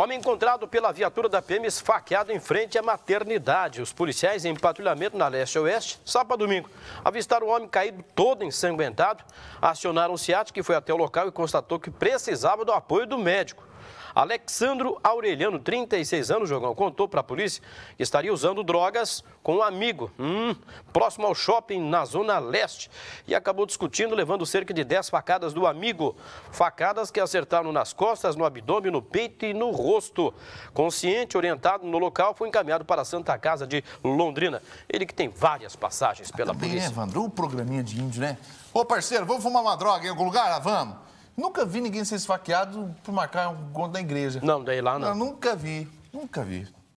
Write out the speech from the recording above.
Homem encontrado pela viatura da PM esfaqueado em frente à maternidade. Os policiais em patrulhamento na leste-oeste, sábado domingo, avistaram o homem caído todo ensanguentado, acionaram o SEAT, que foi até o local e constatou que precisava do apoio do médico. Alexandro Aureliano, 36 anos, Jogão, contou para a polícia que estaria usando drogas com um amigo, hum, próximo ao shopping na Zona Leste, e acabou discutindo, levando cerca de 10 facadas do amigo. Facadas que acertaram nas costas, no abdômen, no peito e no rosto. Consciente, orientado no local, foi encaminhado para a Santa Casa de Londrina. Ele que tem várias passagens pela também, né, polícia. Evandro, o programinha de índio, né? Ô, parceiro, vamos fumar uma droga em algum lugar? Ah, vamos. Nunca vi ninguém ser esfaqueado por marcar um gol da igreja. Não, daí lá não. Eu nunca vi, nunca vi.